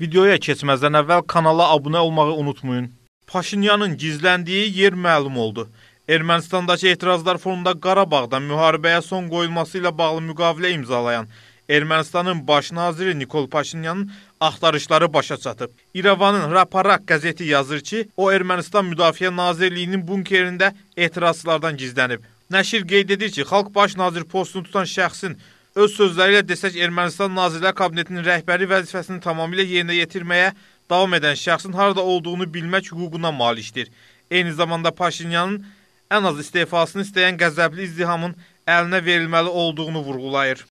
Videoya keçməzdən əvvəl kanala abunə olmağı unutmayın. Paşinyanın gizləndiyi yer məlum oldu. Ermənistandakı etirazlar fonunda Qarabağda müharibəyə son qoyulması ilə bağlı müqavilə imzalayan Ermənistanın baş naziri Nikol Paşinyanın axtarışları başa çatıb. İrəvanın Raparak qəzeti yazır ki, o Ermənistan Müdafiə Nazirliyinin bunkerində etirazlardan gizlənib. Nəşir qeyd edir ki, Xalq Baş Nazir postunu tutan şəxsin Öz sözləri ilə desək, Ermənistan Nazirlər Kabinetinin rəhbəri vəzifəsini tamamilə yerinə yetirməyə davam edən şəxsin harada olduğunu bilmək hüququna malikdir. Eyni zamanda Paşinyanın ən az istefasını istəyən qəzəbli izdihamın əlinə verilməli olduğunu vurğulayır.